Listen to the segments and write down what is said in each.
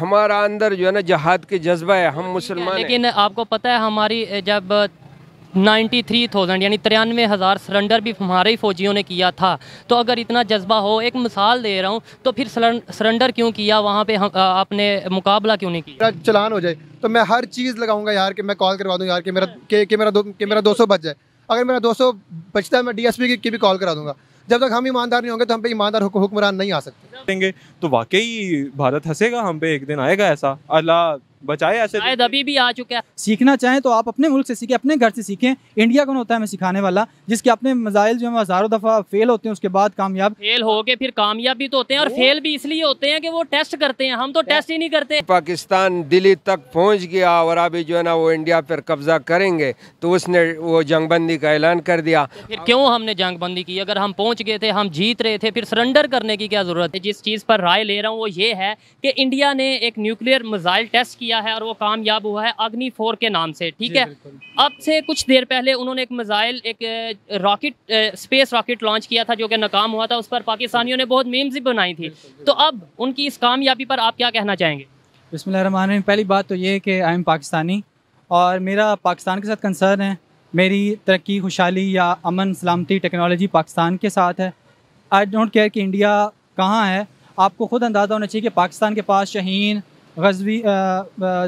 हमारा अंदर जो है ना जहाद के जज्बा है हम मुसलमान लेकिन आपको पता है हमारी जब 93,000 यानी तिरानवे हज़ार सरेंडर भी हमारे ही फौजियों ने किया था तो अगर इतना जज्बा हो एक मिसाल दे रहा हूँ तो फिर सरेंडर क्यों किया वहाँ पे हम आपने मुकाबला क्यों नहीं किया चलान हो जाए तो मैं हर चीज़ लगाऊंगा यार कि मैं कॉल करवा दूँ यार कि मेरा हाँ। कि, कि मेरा दो कि मेरा दो सौ बच जाए अगर मेरा दो सौ बचता है मैं डी एस पी की भी कॉल करा दूँगा जब तक हम ईमानदार नहीं होंगे तो हम पे ईमानदार हुक्मरान नहीं आ सकते तो वाकई भारत हंसेगा हम पे एक दिन आएगा ऐसा अल्लाह बचाए ऐसे शायद तो- अभी भी आ चुका है सीखना चाहें तो आप अपने मुल्क से सीखें अपने घर से सीखें इंडिया कौन होता है हमें सिखाने वाला जिसके अपने मजाइल जो है हज़ारों दफ़ा फेल होते हैं उसके बाद कामयाब फेल हो गए फिर कामयाब भी तो होते हैं और फेल भी इसलिए होते हैं कि वो टेस्ट करते हैं हम तो टेस्ट ही नहीं करते पाकिस्तान दिल्ली तक पहुँच गया और अभी जो है ना वो इंडिया पर कब्जा करेंगे तो उसने वो जंगबंदी का ऐलान कर दिया फिर क्यों हमने जंगबंदी की अगर हम पहुँच गए थे हम जीत रहे थे फिर सरेंडर करने की क्या ज़रूरत है जिस चीज़ पर राय ले रहा हूँ वो ये है कि इंडिया ने एक न्यूक्लियर मिज़ाइल टेस्ट किया किया है और वो कामयाब हुआ है अग्नि फोर के नाम से ठीक है अब से कुछ देर पहले उन्होंने एक मिज़ाइल एक रॉकेट स्पेस रॉकेट लॉन्च किया था जो कि नाकाम हुआ था उस पर पाकिस्तानियों ने बहुत मीम्स भी बनाई थी तो अब उनकी इस कामयाबी पर आप क्या कहना चाहेंगे बिसमान पहली बात तो ये है कि आई एम पाकिस्तानी और मेरा पाकिस्तान के साथ कंसर्न है मेरी तरक्की खुशहाली या अमन सलामती टेक्नोलॉजी पाकिस्तान के साथ है आई डोंट केयर कि इंडिया कहाँ है आपको खुद अंदाज़ा होना चाहिए कि पाकिस्तान के पास शहीन गजवी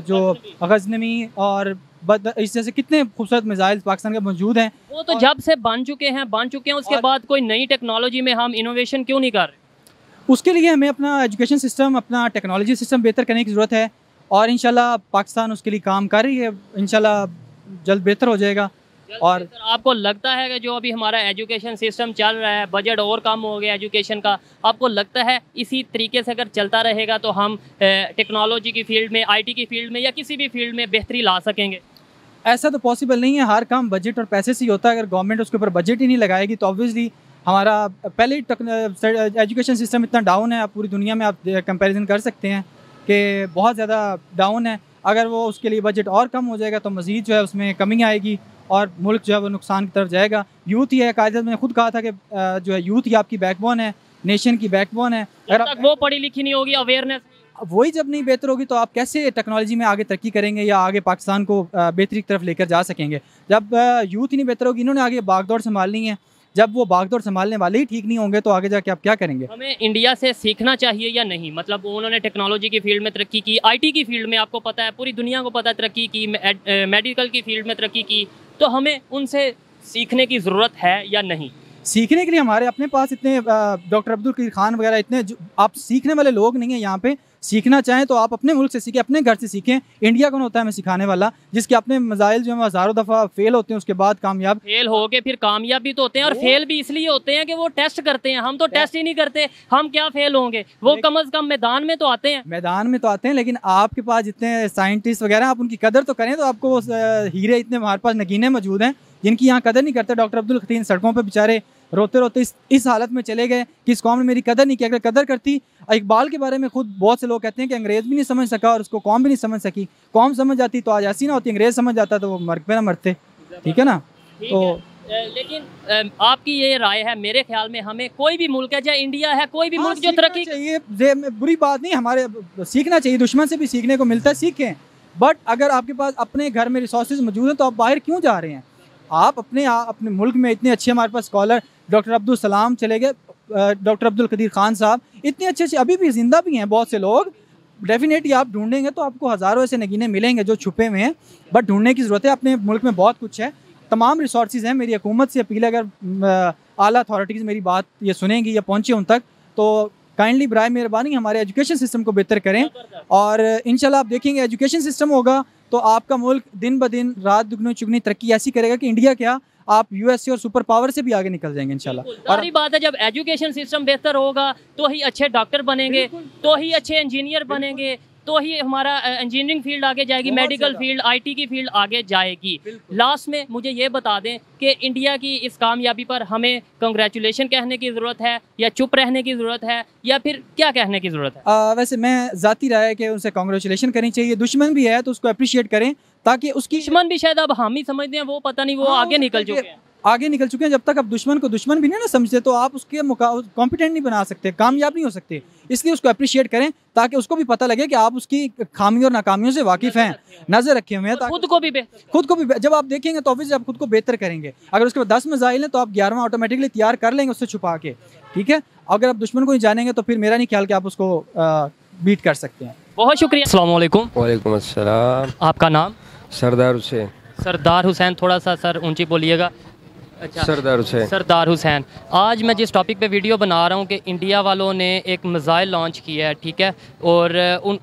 जो गजनवी और बद, इस जैसे कितने खूबसूरत मिसाइल पाकिस्तान के मौजूद हैं वो तो जब से बन चुके हैं बन चुके हैं उसके बाद कोई नई टेक्नोलॉजी में हम इनोवेशन क्यों नहीं कर रहे उसके लिए हमें अपना एजुकेशन सिस्टम अपना टेक्नोलॉजी सिस्टम बेहतर करने की ज़रूरत है और इन पाकिस्तान उसके लिए काम कर रही है इंशाल्लाह जल्द बेहतर हो जाएगा और आपको लगता है कि जो अभी हमारा एजुकेशन सिस्टम चल रहा है बजट और कम हो गया एजुकेशन का आपको लगता है इसी तरीके से अगर चलता रहेगा तो हम टेक्नोलॉजी की फील्ड में आईटी की फील्ड में या किसी भी फील्ड में बेहतरी ला सकेंगे ऐसा तो पॉसिबल नहीं है हर काम बजट और पैसे से ही होता है अगर गवर्नमेंट उसके ऊपर बजट ही नहीं लगाएगी तो ऑब्वियसली हमारा पहले एजुकेशन सिस्टम इतना डाउन है आप पूरी दुनिया में आप कंपेरिजन कर सकते हैं कि बहुत ज़्यादा डाउन है अगर वो उसके लिए बजट और कम हो जाएगा तो मज़ीद जो है उसमें कमी आएगी और मुल्क जो है वो नुकसान की तरफ जाएगा यूथ ही है कायदे ने खुद कहा था कि जो है यूथ ही आपकी बैकबोन है नेशन की बैकबोन है अगर आप वो पढ़ी लिखी नहीं होगी अवेयरनेस वही जब नहीं बेहतर होगी तो आप कैसे टेक्नोलॉजी में आगे तरक्की करेंगे या आगे पाकिस्तान को बेहतरी की तरफ लेकर जा सकेंगे जब यूथ ही नहीं बेहतर होगी इन्होंने आगे बागदौड़ संभालनी है जब वो बागदौड़ संभालने वाले ही ठीक नहीं होंगे तो आगे जाके आप क्या करेंगे हमें इंडिया से सीखना चाहिए या नहीं मतलब उन्होंने टेक्नोलॉजी की फील्ड में तरक्की की आईटी की फील्ड में आपको पता है पूरी दुनिया को पता है तरक्की की मेडिकल की फील्ड में तरक्की की तो हमें उनसे सीखने की ज़रूरत है या नहीं सीखने के लिए हमारे अपने पास इतने डॉक्टर अब्दुल कीर खान वगैरह इतने आप सीखने वाले लोग नहीं हैं यहाँ पे सीखना चाहें तो आप अपने मुल्क से सीखें अपने घर से सीखें इंडिया कौन होता है हमें सिखाने वाला जिसके अपने मजाइल जो है हज़ारों दफ़ा फेल होते हैं उसके बाद कामयाब फेल हो गए फिर कामयाब भी तो होते हैं और फेल भी इसलिए होते हैं कि वो टेस्ट करते हैं हम तो टेस्ट ही नहीं करते हम क्या फेल होंगे वो कम अज़ कम मैदान में तो आते हैं मैदान में तो आते हैं लेकिन आपके पास जितने साइंटिस्ट वगैरह आप उनकी कदर तो करें तो आपको हीरे इतने हमारे पास नगीने मौजूद हैं जिनकी यहाँ कदर नहीं करते डॉक्टर अब्दुल खतीन सड़कों पर बेचारे रोते रोते इस इस हालत में चले गए कि इस कौम ने मेरी कदर नहीं की अगर कदर करती इकबाल के बारे में खुद बहुत से लोग कहते हैं कि अंग्रेज़ भी नहीं समझ सका और उसको कौम भी नहीं समझ सकी कौम समझ जाती तो आज ऐसी ना होती अंग्रेज़ समझ जाता तो वो मर पे ना मरते ठीक है ना तो लेकिन आपकी ये राय है मेरे ख्याल में हमें कोई भी मुल्क है चाहे इंडिया है कोई भी हाँ, मुल्क जो तरक्की चाहिए बुरी बात नहीं हमारे सीखना चाहिए दुश्मन से भी सीखने को मिलता है सीखें बट अगर आपके पास अपने घर में रिसोर्सेज मौजूद हैं तो आप बाहर क्यों जा रहे हैं आप अपने आप अपने मुल्क में इतने अच्छे हमारे पास स्कॉलर डॉक्टर अब्दुल सलाम चले गए डॉक्टर अब्दुल कदीर खान साहब इतने अच्छे अच्छे अभी भी ज़िंदा भी हैं बहुत से लोग डेफिनेटली आप ढूंढेंगे तो आपको हज़ारों ऐसे नगीने मिलेंगे जो छुपे हुए हैं बट ढूंढने की ज़रूरत है अपने मुल्क में बहुत कुछ है तमाम रिसोर्स हैं मेरी हुकूमत से अपील है अगर आला अथॉरिटीज़ मेरी बात ये सुनेंगी या पहुँचे उन तक तो काइंडली बर मेहरबानी हमारे एजुकेशन सिस्टम को बेहतर करें और इन आप देखेंगे एजुकेशन सिस्टम होगा तो आपका मुल्क दिन ब दिन रात दुगनी चुगनी तरक्की ऐसी करेगा कि इंडिया क्या आप यूएसए और सुपर पावर से भी आगे निकल जाएंगे इंशाल्लाह और बात है जब एजुकेशन सिस्टम बेहतर होगा तो ही अच्छे डॉक्टर बनेंगे तो ही अच्छे इंजीनियर बनेंगे तो ही हमारा इंजीनियरिंग फील्ड आगे जाएगी मेडिकल फील्ड आईटी की फील्ड आगे जाएगी लास्ट में मुझे ये बता दें कि इंडिया की इस कामयाबी पर हमें कंग्रेचुलेशन कहने की ज़रूरत है या चुप रहने की ज़रूरत है या फिर क्या कहने की ज़रूरत है आ, वैसे मैं ज़ाती राय कि उनसे कंग्रेचुलेशन करनी चाहिए दुश्मन भी है तो उसको अप्रिशिएट करें ताकि उसकी दुश्मन भी शायद अब हम ही समझते हैं वो पता नहीं वो हाँ, आगे निकल चुके हैं आगे निकल चुके हैं जब तक आप दुश्मन को दुश्मन भी नहीं ना समझते तो आप उसके कॉम्पिटेंट नहीं बना सकते कामयाब नहीं हो सकते इसलिए उसको अप्रिशिएट करें ताकि उसको भी पता लगे कि आप उसकी खामियों और नाकामियों से वाकिफ हैं नजर रखे हुए हैं खुद को भी खुद को भी जब आप देखेंगे तो ऑफिस आप खुद को बेहतर करेंगे अगर उसके बाद दस मिसाइल हैं तो आप ग्यारहवा ऑटोमेटिकली तैयार कर लेंगे उससे छुपा के ठीक है अगर आप दुश्मन को नहीं जानेंगे तो फिर मेरा नहीं ख्याल कि आप उसको बीट कर सकते हैं बहुत शुक्रिया असल वालेकुम आपका नाम सरदार हुसैन सरदार हुसैन थोड़ा सा सर ऊंची बोलिएगा अच्छा सरदार हुसैन सरदार हुसैन आज मैं जिस टॉपिक पे वीडियो बना रहा हूँ कि इंडिया वालों ने एक मिज़ाइल लॉन्च किया है ठीक है और उन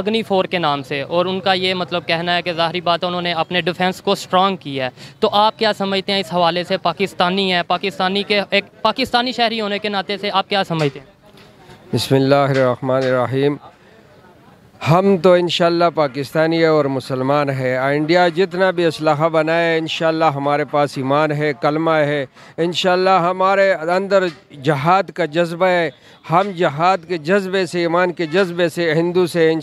अग्नि फोर के नाम से और उनका ये मतलब कहना है कि ज़ाहरी बात उन्होंने अपने डिफेंस को स्ट्रॉन्ग किया है तो आप क्या समझते हैं इस हवाले से पाकिस्तानी है पाकिस्तानी के एक पाकिस्तानी शहरी होने के नाते से आप क्या समझते हैं बसमिल्लर हम तो इन पाकिस्तानी है और मुसलमान है इंडिया जितना भी इसल बनाए इन हमारे पास ईमान है कलमा है इन हमारे अंदर जहाद का जज्बा है हम जहाद के जज्बे से ईमान के जज्बे से हिंदू से इन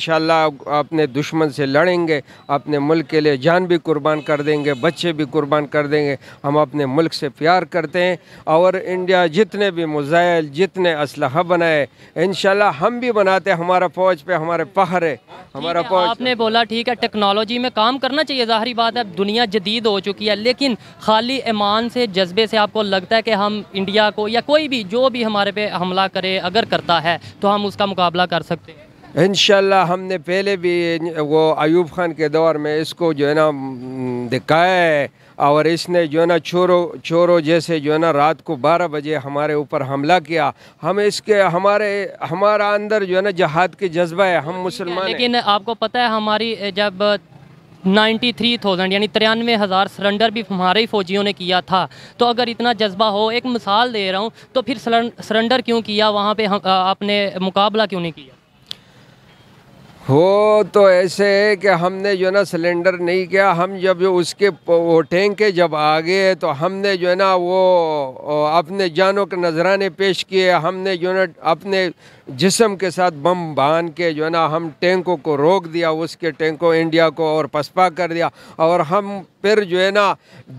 अपने दुश्मन से लड़ेंगे अपने मुल्क के लिए जान भी कुर्बान कर देंगे बच्चे भी कुर्बान कर देंगे हम अपने मुल्क से प्यार करते हैं और इंडिया जितने भी मिज़ाइल जितने असलाह बनाए इन हम भी बनाते हमारा फ़ौज पर हमारे पहाड़ रहे हमारा आपने बोला ठीक है टेक्नोलॉजी में काम करना चाहिए ज़ाहरी बात है दुनिया जदीद हो चुकी है लेकिन खाली ईमान से जज्बे से आपको लगता है कि हम इंडिया को या कोई भी जो भी हमारे पे हमला करे अगर करता है तो हम उसका मुकाबला कर सकते हैं इन हमने पहले भी वो अयूब खान के दौर में इसको जो है ना दिखाया है और इसने जो है ना चोरों चोरों जैसे जो है ना रात को 12 बजे हमारे ऊपर हमला किया हम इसके हमारे हमारा अंदर जो है ना जहाद के जज्बा है हम मुसलमान लेकिन आपको पता है हमारी जब नाइन्टी थ्री थाउजेंड यानी तिरानवे हज़ार सरेंडर भी हमारे ही फौजियों ने किया था तो अगर इतना जज्बा हो एक मिसाल दे रहा हूँ तो फिर सरेंडर क्यों किया वहाँ पे हम आपने मुकाबला क्यों नहीं किया हो तो ऐसे है कि हमने जो है ना सिलेंडर नहीं किया हम जब उसके वो टेंके जब आ गए तो हमने जो है ना वो अपने जानों के नजराने पेश किए हमने जो है अपने जिसम के साथ बम बांध के जो है ना हम टेंकों को रोक दिया उसके टेंकों इंडिया को और पसपा कर दिया और हम फिर जो है ना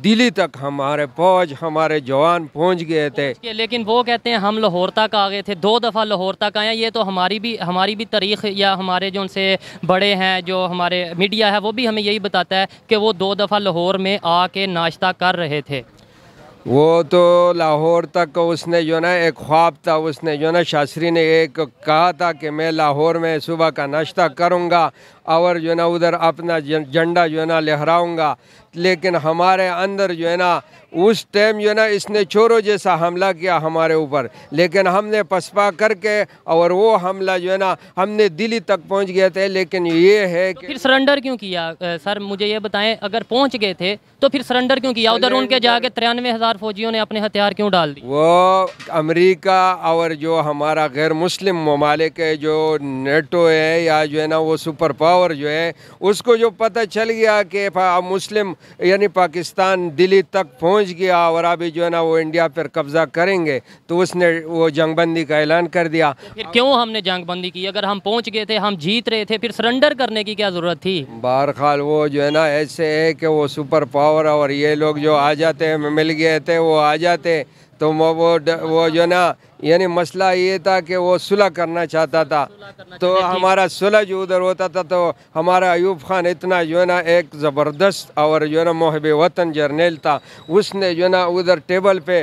दिल्ली तक हमारे फौज हमारे जवान पहुंच गए थे लेकिन वो कहते हैं हम लाहौर तक आ गए थे दो दफ़ा लाहौर तक आए ये तो हमारी भी हमारी भी तारीख या हमारे जो उनसे बड़े हैं जो हमारे मीडिया है वो भी हमें यही बताता है कि वो दो दफ़ा लाहौर में आके नाश्ता कर रहे थे वो तो लाहौर तक उसने जो ना एक ख्वाब था उसने जो ना शास्त्री ने एक कहा था कि मैं लाहौर में सुबह का नाश्ता करूँगा और जो है ना उधर अपना झंडा जो है ना लहराऊंगा लेकिन हमारे अंदर जो है ना उस टाइम जो है ना इसने चोरों जैसा हमला किया हमारे ऊपर लेकिन हमने पसपा करके और वो हमला जो है ना हमने दिल्ली तक पहुंच गए थे लेकिन ये है कि तो फिर सरेंडर क्यों किया सर मुझे ये बताएं अगर पहुंच गए थे तो फिर सरेंडर क्यों किया उधर उनके जाके तिरानवे हज़ार फौजियों ने अपने हथियार क्यों डाल दिए वो अमरीका और जो हमारा गैर मुस्लिम ममालिक जो नेटो है या जो है ना वो सुपर पावर पावर जो है उसको जो पता चल गया कि अब मुस्लिम यानी पाकिस्तान दिल्ली तक पहुंच गया और अभी जो है ना वो इंडिया पर कब्जा करेंगे तो उसने वो जंगबंदी का ऐलान कर दिया तो फिर क्यों हमने जंगबंदी की अगर हम पहुंच गए थे हम जीत रहे थे फिर सरेंडर करने की क्या ज़रूरत थी बहर ख़ाल वो जो है ना ऐसे है कि वो सुपर पावर और ये लोग जो आ जाते हैं मिल गए थे वो आ जाते तो वो वो जो ना यानी मसला ये था कि वो सुलह करना चाहता था करना तो हमारा सुलह जो उधर होता था तो हमारा अयूब खान इतना जो है ना एक ज़बरदस्त और जो है ना मोहब वतन जर्नेल था उसने जो है ना उधर टेबल पे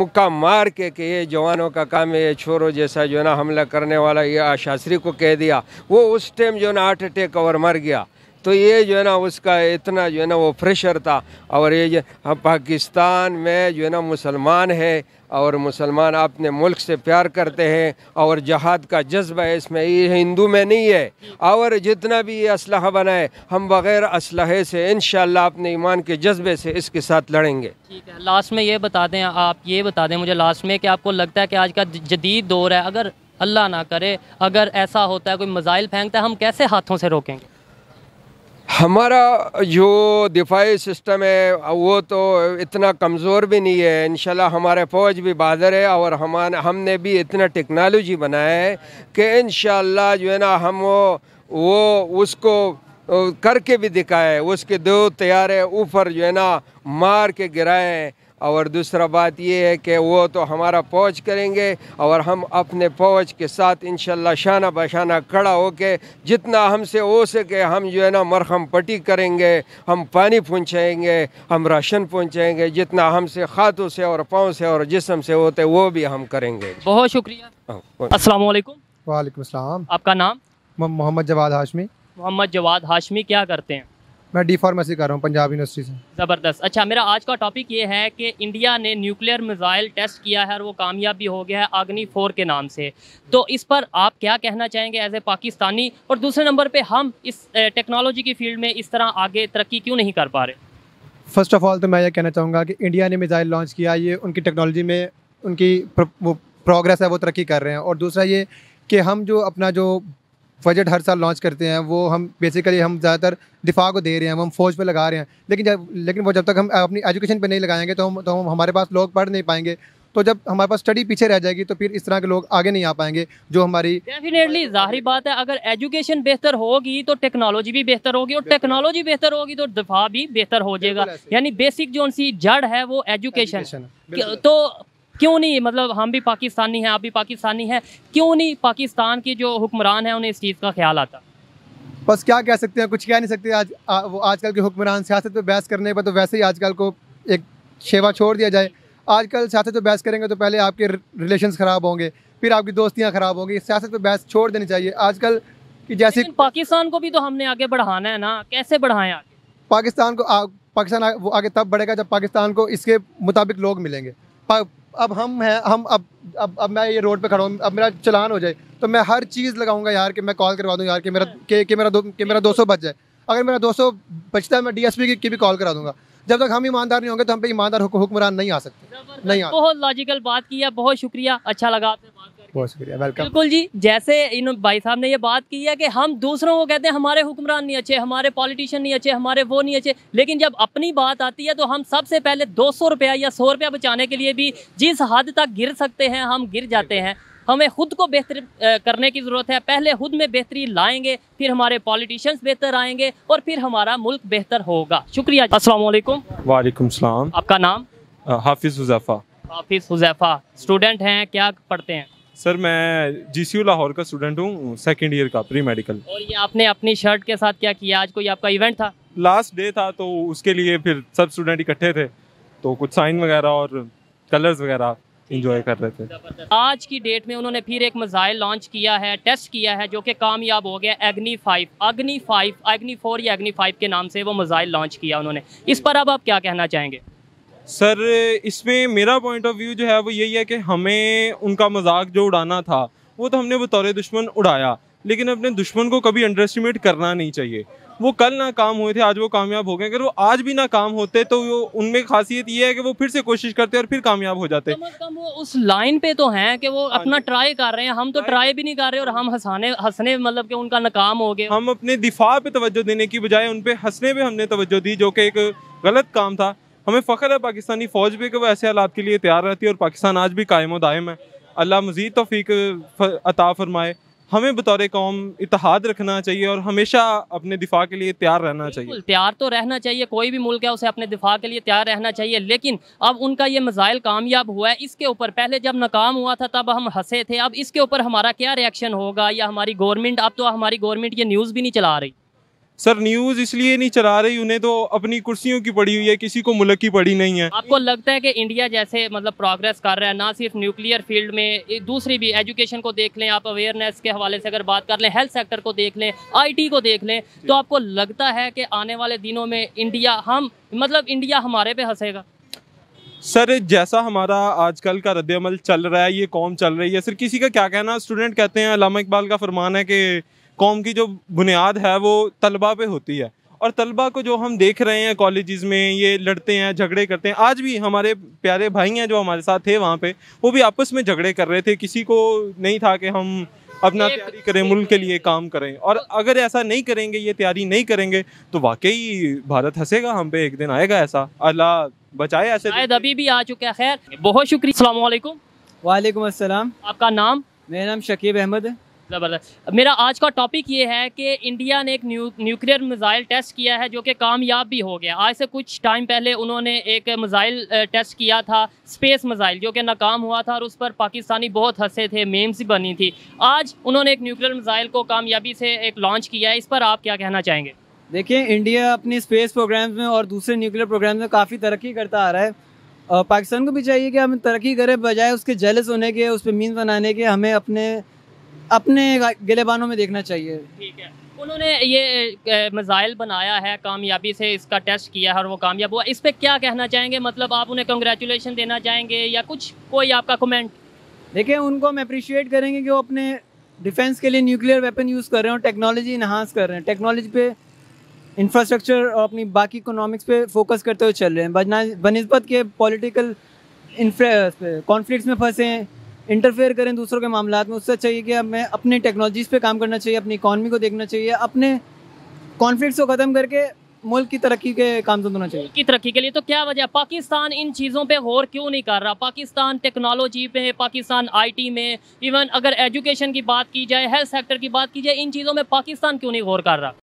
मुक्का मार के कि ये जवानों का काम है ये छोरो जैसा जो है ना हमला करने वाला ये आशास्त्री को कह दिया वो उस टाइम जो है ना हार्ट अटैक और मर गया तो ये जो है ना उसका इतना जो है ना वो प्रेशर था और ये जो पाकिस्तान में जो है ना मुसलमान है और मुसलमान अपने मुल्क से प्यार करते हैं और जहाद का जज्बा है इसमें ये हिंदू में नहीं है और जितना भी ये असलहा बनाए हम बग़ैर असलहे से इन अपने ईमान के जज्बे से इसके साथ लड़ेंगे ठीक है लास्ट में ये बता दें आप ये बता दें मुझे लास्ट में कि आपको लगता है कि आज का जदीद दौर है अगर अल्लाह ना करे अगर ऐसा होता है कोई मज़ाइल फेंकता है हम कैसे हाथों से रोकेंगे हमारा जो दिफाही सिस्टम है वो तो इतना कमज़ोर भी नहीं है इन हमारे फ़ौज भी बहादुर है और हमारे हमने भी इतना टेक्नोलॉजी बनाया है कि इन जो है ना हम वो, वो उसको करके भी दिखाए उसके दो तैयार है ऊपर जो है ना मार के गिराए और दूसरा बात ये है कि वो तो हमारा फौज करेंगे और हम अपने फौज के साथ इन शाना बशाना खड़ा होके जितना हमसे हो सके हम जो है ना मरहम पट्टी करेंगे हम पानी पहुँचाएँगे हम राशन पहुँचाएँगे जितना हमसे खातों से और पाँव से और जिसम से होते वो भी हम करेंगे बहुत शुक्रिया हाँ, असल वालेकुम आपका नाम मोहम्मद जवाद हाशमी मोहम्मद जवाद हाशमी क्या करते हैं मैं डी फार्मेसी कर रहा हूँ पंजाब यूनिवर्सिटी से ज़बरदस्त अच्छा मेरा आज का टॉपिक ये है कि इंडिया ने न्यूक्लियर मिज़ाइल टेस्ट किया है और वो कामयाब भी हो गया है अग्नि फोर के नाम से तो इस पर आप क्या कहना चाहेंगे एज ए पाकिस्तानी और दूसरे नंबर पर हम इस टेक्नोलॉजी की फील्ड में इस तरह आगे तरक्की क्यों नहीं कर पा रहे फर्स्ट ऑफ ऑल तो मैं ये कहना चाहूँगा कि इंडिया ने मिज़ाइल लॉन्च किया ये उनकी टेक्नोलॉजी में उनकी वो प्रोग्रेस है वो तरक्की कर रहे हैं और दूसरा ये कि हम जो अपना जो बजट हर साल लॉन्च करते हैं वो हम बेसिकली हम ज़्यादातर दिफा को दे रहे हैं हम फौज पे लगा रहे हैं लेकिन जब लेकिन वो जब तक हम अपनी एजुकेशन पर नहीं लगाएंगे तो हम तो हम हमारे पास लोग पढ़ नहीं पाएंगे तो जब हमारे पास स्टडी पीछे रह जाएगी तो फिर इस तरह के लोग आगे नहीं आ पाएंगे जो हमारी डेफिनेटली जाहिर बात है अगर एजुकेशन बेहतर होगी तो टेक्नोलॉजी भी बेहतर होगी और टेक्नोलॉजी बेहतर होगी तो दफा भी बेहतर हो जाएगा यानी बेसिक जो उनकी जड़ है वो एजुकेशन तो क्यों नहीं मतलब हम भी पाकिस्तानी हैं आप भी पाकिस्तानी हैं क्यों नहीं पाकिस्तान के जो हुक्मरान हैं उन्हें इस चीज़ का ख्याल आता बस क्या कह सकते हैं कुछ कह नहीं सकते आज वो आजकल के हुक्मरान सियासत पर बहस करने पर तो वैसे ही आजकल को एक शेवा छोड़ दिया जाए आजकल सियासत पर बहस करेंगे तो पहले आपके रिलेशन ख़राब होंगे फिर आपकी दोस्तियाँ ख़राब होंगी सियासत पर बहस छोड़ देनी चाहिए आजकल कि जैसे पाकिस्तान को भी तो हमने आगे बढ़ाना है ना कैसे बढ़ाएं आगे पाकिस्तान को आ, पाकिस्तान आ, वो आगे तब बढ़ेगा जब पाकिस्तान को इसके मुताबिक लोग मिलेंगे अब हम हैं हम अब अब अब मैं ये रोड पे खड़ा हूँ अब मेरा चलान हो जाए तो मैं हर चीज़ लगाऊंगा यार कि मैं कॉल करवा दूँ यार कि मेरा के, हाँ। के मेरा दो कि मेरा दो सौ बच जाए अगर मेरा दो सौ बचता है मैं एस की, की भी कॉल करा दूंगा जब तक हम ईमानदार नहीं होंगे तो हम पे ईमानदार हुक्मरान नहीं आ सकते नहीं आ बहुत लॉजिकल बात की है बहुत शुक्रिया अच्छा लगा आपने बात बहुत शुक्रिया वेलकम बिल्कुल जी जैसे इन भाई साहब ने ये बात की है कि हम दूसरों को कहते हैं हमारे हुक्मरान नहीं अच्छे हमारे पॉलिटिशियन नहीं अच्छे हमारे वो नहीं अच्छे लेकिन जब अपनी बात आती है तो हम सबसे पहले दो सौ रुपया या सौ रुपया बचाने के लिए भी जिस हद तक गिर सकते हैं हम गिर जाते हैं हमें खुद को बेहतर करने की ज़रूरत है पहले खुद में बेहतरी लाएंगे फिर हमारे पॉलिटिशियंस बेहतर आएंगे और फिर हमारा मुल्क बेहतर होगा शुक्रिया असलम वालेकुम सलाम आपका नाम हाफिज़ हुजैफ़ा हाफिज़ हुजैफ़ा स्टूडेंट हैं क्या पढ़ते हैं सर मैं जी लाहौर का स्टूडेंट हूँ सेकेंड ईयर का प्री मेडिकल और ये आपने अपनी शर्ट के साथ क्या किया आज कोई आपका इवेंट था लास्ट डे था तो उसके लिए फिर सब स्टूडेंट इकट्ठे थे तो कुछ साइन वगैरह और कलर्स वगैरह इंजॉय कर रहे थे आज की डेट में उन्होंने फिर एक मिसाइल लॉन्च किया है टेस्ट किया है जो कि कामयाब हो गया अग्नि फाइव अग्नि फाइव अग्नि फोर या अग्नि फाइव के नाम से वो मिसाइल लॉन्च किया उन्होंने इस पर अब आप क्या कहना चाहेंगे सर इसमें मेरा पॉइंट ऑफ व्यू जो है वो यही है कि हमें उनका मजाक जो उड़ाना था वो तो हमने बतौर दुश्मन उड़ाया लेकिन अपने दुश्मन को कभी अंडर एस्टिमेट करना नहीं चाहिए वो कल ना काम हुए थे आज वो कामयाब हो गए अगर वो आज भी ना काम होते तो वो उनमें खासियत ये है कि वो फिर से कोशिश करते और फिर कामयाब हो जाते कम कम वो उस लाइन पे तो हैं कि वो हाँ अपना ट्राई कर रहे हैं हम तो ट्राई हाँ भी नहीं कर रहे और हम हंसाने हंसने मतलब कि उनका नाकाम हो गया हम अपने दिफा पे तवज्जो देने की बजाय उन पर हंसने पर हमने तोज्जो दी जो कि एक गलत काम था हमें फ़ख्र है पाकिस्तानी फ़ौज भी कि वह ऐसे हालात के लिए तैयार रहती है और पाकिस्तान आज भी कायम दायम है अल्लाह मज़ीद तोफ़ी अता फरमाए हमें बतौर कौम इतिहाद रखना चाहिए और हमेशा अपने दिफा के लिए तैयार रहना चाहिए तैयार तो रहना चाहिए कोई भी मुल्क है उसे अपने दिफा के लिए तैयार रहना चाहिए लेकिन अब उनका ये मिज़ाइल कामयाब हुआ है इसके ऊपर पहले जब नाकाम हुआ था तब हम हंसे थे अब इसके ऊपर हमारा क्या रिएक्शन होगा या हमारी गवर्नमेंट अब तो हमारी गवर्नमेंट ये न्यूज़ भी नहीं चला रही सर न्यूज इसलिए नहीं चला रही उन्हें तो अपनी कुर्सियों की पड़ी हुई है किसी को मुल्क की पड़ी नहीं है आपको लगता है कि इंडिया जैसे मतलब प्रोग्रेस कर रहा है ना सिर्फ न्यूक्लियर फील्ड में दूसरी भी एजुकेशन को देख लें आप अवेयरनेस के हवाले से अगर बात कर लें हेल्थ सेक्टर को देख लें आईटी को देख लें तो आपको लगता है कि आने वाले दिनों में इंडिया हम मतलब इंडिया हमारे पे हंसेगा सर जैसा हमारा आजकल का रद्द चल रहा है ये कौम चल रही है सर किसी का क्या कहना स्टूडेंट कहते हैं अलामा इकबाल का फरमान है कि कौम की जो बुनियाद है वो तलबा पे होती है और तलबा को जो हम देख रहे हैं कॉलेजेस में ये लड़ते हैं झगड़े करते हैं आज भी हमारे प्यारे भाई हैं जो हमारे साथ थे वहाँ पे वो भी आपस में झगड़े कर रहे थे किसी को नहीं था कि हम अपना तैयारी करें मुल्क के लिए काम करें और अगर ऐसा नहीं करेंगे ये तैयारी नहीं करेंगे तो वाकई भारत हंसेगा हम पे एक दिन आएगा ऐसा अल्लाह बचाए ऐसे अभी भी आ चुका है खैर बहुत शुक्रिया वालेकुम वालेकुम असलम आपका नाम मेरा नाम शकीब अहमद है ज़बरदस्त मेरा आज का टॉपिक ये है कि इंडिया ने एक न्यू न्यूक्लियर मिज़ाइल टेस्ट किया है जो कि कामयाब भी हो गया आज से कुछ टाइम पहले उन्होंने एक मिज़ाइल टेस्ट किया था स्पेस मिज़ाइल जो कि नाकाम हुआ था और उस पर पाकिस्तानी बहुत हंसे थे मेम्स बनी थी आज उन्होंने एक न्यूक्लियर मिज़ाइल को कामयाबी से एक लॉन्च किया है इस पर आप क्या कहना चाहेंगे देखिए इंडिया अपने स्पेस प्रोग्राम में और दूसरे न्यूक्लियर प्रोग्राम में काफ़ी तरक्की करता आ रहा है पाकिस्तान को भी चाहिए कि हम तरक्की करें बजाय उसके जेलस होने के उस पर मीन बनाने के हमें अपने अपने गलेबानों में देखना चाहिए ठीक है उन्होंने ये मिज़ाइल बनाया है कामयाबी से इसका टेस्ट किया है और वो कामयाब हुआ इस पर क्या कहना चाहेंगे मतलब आप उन्हें कंग्रेचुलेशन देना चाहेंगे या कुछ कोई आपका कमेंट देखिए उनको हम अप्रिशिएट करेंगे कि वो अपने डिफेंस के लिए न्यूक्लियर वेपन यूज़ कर रहे हैं और टेक्नोलॉजी इन्हांस कर रहे हैं टेक्नोलॉजी पे इंफ्रास्ट्रक्चर और अपनी बाकी इकोनॉमिक्स पे फोकस करते हुए चल रहे हैं बनस्बत के पॉलिटिकल कॉन्फ्लिक्ट में फंसे हैं इंटरफेयर करें दूसरों के मामला में उससे चाहिए अच्छा कि हमें अपने टेक्नोलॉजीज़ पे काम करना चाहिए अपनी इकानमी को देखना चाहिए अपने कॉन्फ्लिक्ट को ख़त्म करके मुल्क की तरक्की के काम तो होना चाहिए की तरक्की के लिए तो क्या वजह पाकिस्तान इन चीज़ों पे गौर क्यों नहीं कर रहा पाकिस्तान टेक्नोलॉजी पे पाकिस्तान आईटी में इवन अगर एजुकेशन की बात की जाए हेल्थ सेक्टर की बात की जाए इन चीज़ों में पाकिस्तान क्यों नहीं गौर कर रहा